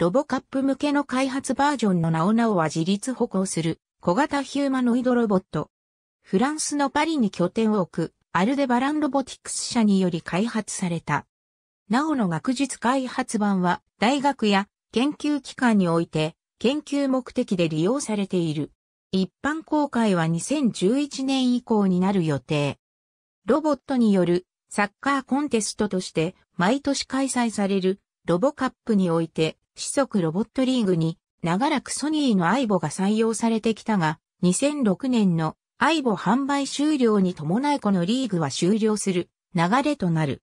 ロボカップ向けの開発バージョンのナオナオは自立歩行する小型ヒューマノイドロボット。フランスのパリに拠点を置くアルデバランロボティクス社により開発された。なおの学術開発版は大学や研究機関において研究目的で利用されている。一般公開は2011年以降になる予定。ロボットによるサッカーコンテストとして毎年開催されるロボカップにおいて規則ロボットリーグに、長らくソニーのアイボが採用されてきたが、2006年のアイボ販売終了に伴いこのリーグは終了する流れとなる。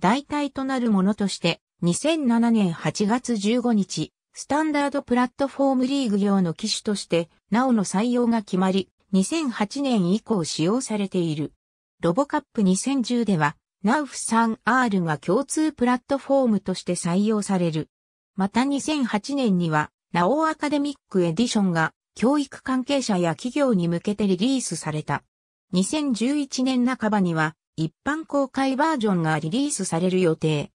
代替となるものとして、2007年8月15日、スタンダードプラットフォームリーグ用の機種として、なおの採用が決まり、2008年以降使用されている。ロボカップ2010では、ナウフ 3R が共通プラットフォームとして採用される。また2008年には、ナオアカデミックエディションが教育関係者や企業に向けてリリースされた。2011年半ばには一般公開バージョンがリリースされる予定。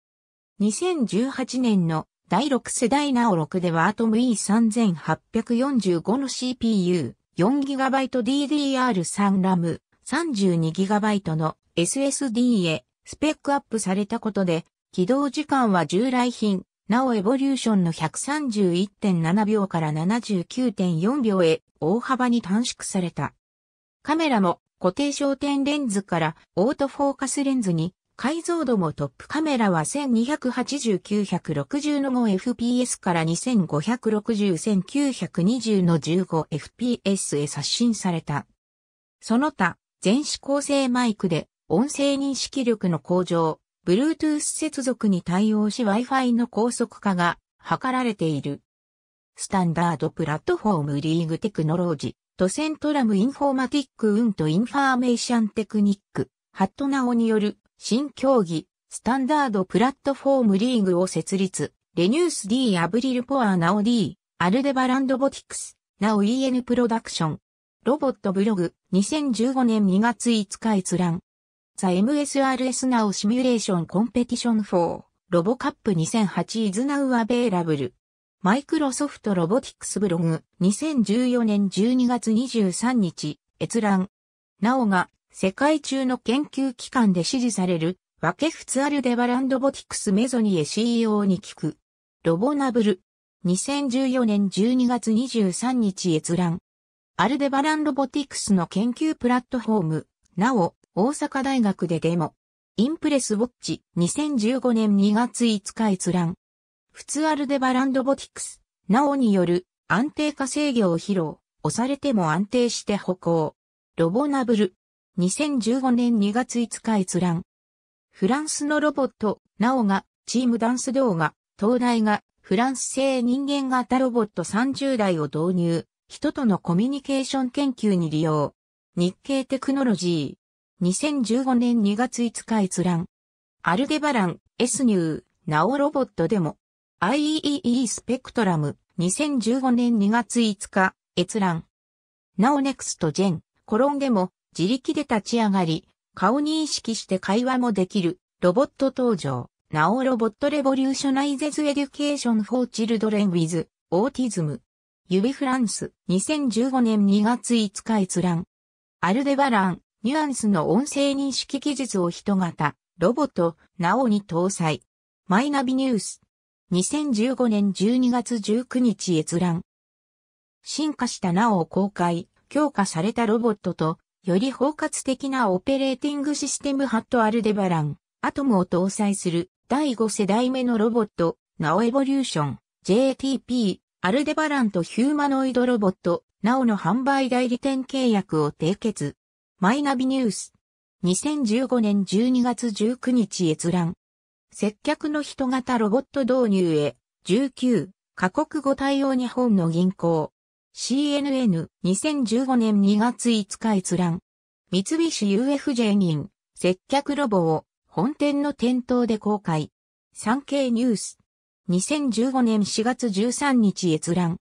2018年の第6世代ナオ6では ATOME3845 の CPU、4GBDDR3 ラム、32GB の SSD へスペックアップされたことで、起動時間は従来品なおエボリューションの131.7秒から79.4秒へ大幅に短縮された。カメラも固定焦点レンズからオートフォーカスレンズに解像度もトップカメラは1280-960の 5fps から2560-1920の 15fps へ刷新された。その他、全指向性マイクで音声認識力の向上、Bluetooth 接続に対応し Wi-Fi の高速化が図られている。スタンダードプラットフォームリーグテクノロジー、トセントラムインフォーマティックウンとインファーメーションテクニック、ハットナオによる新競技、スタンダードプラットフォームリーグを設立、レニュース D アブリルポアナオ D、アルデバランドボティクス、ナオ EN プロダクション、ロボットブログ、2015年2月5日閲覧。ザ MSRS ナオシミュレーションコンペティション4ロボカップ2008 is now available マイクロソフトロボティクスブログ2014年12月23日閲覧なおが世界中の研究機関で支持されるワケフツアルデバランドボティクスメゾニエ CEO に聞くロボナブル2014年12月23日閲覧アルデバランロボティクスの研究プラットフォームなお大阪大学でデモ。インプレスウォッチ2015年2月5日閲覧。普通アルデバランドボティクス、なおによる安定化制御を披露。押されても安定して歩行。ロボナブル。2015年2月5日閲覧。フランスのロボット、ナオが、チームダンス動画、東大が、フランス製人間型ロボット30台を導入、人とのコミュニケーション研究に利用。日経テクノロジー。2015年2月5日閲覧。アルデバラン、S ニュー、ナオロボットでも。IEEE スペクトラム、2015年2月5日、閲覧。ナオネクストジェン、コロンでも、自力で立ち上がり、顔認識して会話もできる、ロボット登場。ナオロボットレボリューショナイゼズエデュケーションフォーチルドレンウィズ、オーティズム。指フランス、2015年2月5日閲覧。アルデバラン、ニュアンスの音声認識技術を人型、ロボット、なおに搭載。マイナビニュース。2015年12月19日閲覧。進化したなおを公開、強化されたロボットと、より包括的なオペレーティングシステムハットアルデバラン、アトムを搭載する第5世代目のロボット、ナオエボリューション、JTP、アルデバランとヒューマノイドロボット、ナオの販売代理店契約を締結。マイナビニュース。2015年12月19日閲覧。接客の人型ロボット導入へ、19、過酷語対応日本の銀行。CNN、2015年2月5日閲覧。三菱 UFJ 銀、接客ロボを、本店の店頭で公開。産経ニュース。2015年4月13日閲覧。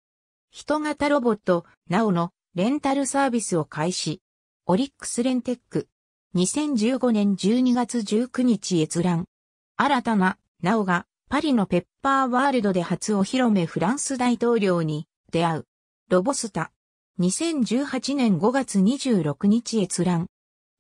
人型ロボット、なおの、レンタルサービスを開始。オリックスレンテック。2015年12月19日閲覧。新たな、なおが、パリのペッパーワールドで初お披露目フランス大統領に出会う。ロボスタ。2018年5月26日閲覧。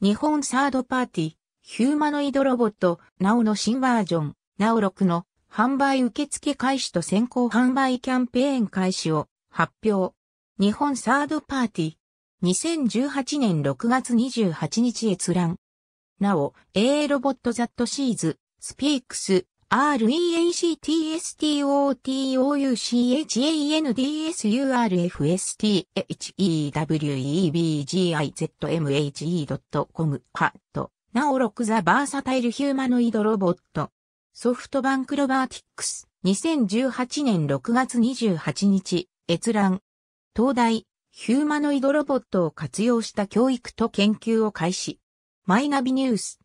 日本サードパーティー、ヒューマノイドロボット、なおの新バージョン、なお6の販売受付開始と先行販売キャンペーン開始を発表。日本サードパーティー、2018年6月28日閲覧。なお、A ロボットザットシーズ、スピークス、r e a c t s t o t o u c h a n d s u r f s t h e w e b g i z m h e c o m ハット。なおクザバーサタイルヒューマノイドロボット。ソフトバンクロバーティックス。2018年6月28日。閲覧。東大、ヒューマノイドロボットを活用した教育と研究を開始。マイナビニュース。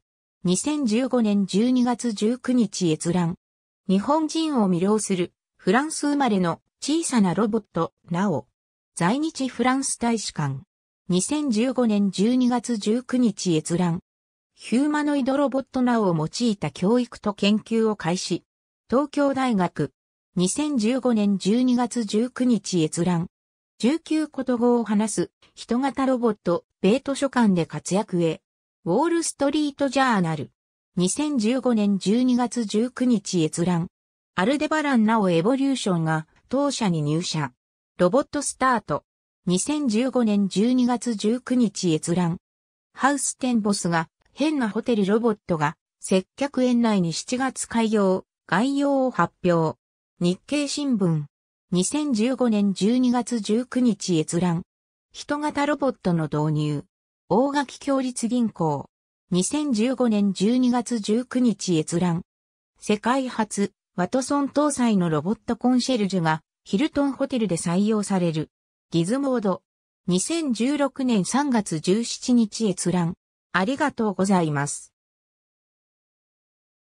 2015年12月19日閲覧。日本人を魅了するフランス生まれの小さなロボット、なお。在日フランス大使館。2015年12月19日閲覧。ヒューマノイドロボットなおを用いた教育と研究を開始。東京大学。2015年12月19日閲覧。19言語を話す人型ロボット、米図書館で活躍へ。ウォールストリートジャーナル。2015年12月19日閲覧。アルデバランなおエボリューションが当社に入社。ロボットスタート。2015年12月19日閲覧。ハウステンボスが変なホテルロボットが接客園内に7月開業、概要を発表。日経新聞。2015年12月19日閲覧。人型ロボットの導入。大垣共立銀行。2015年12月19日閲覧。世界初、ワトソン搭載のロボットコンシェルジュが、ヒルトンホテルで採用される。ギズモード。2016年3月17日閲覧。ありがとうございます。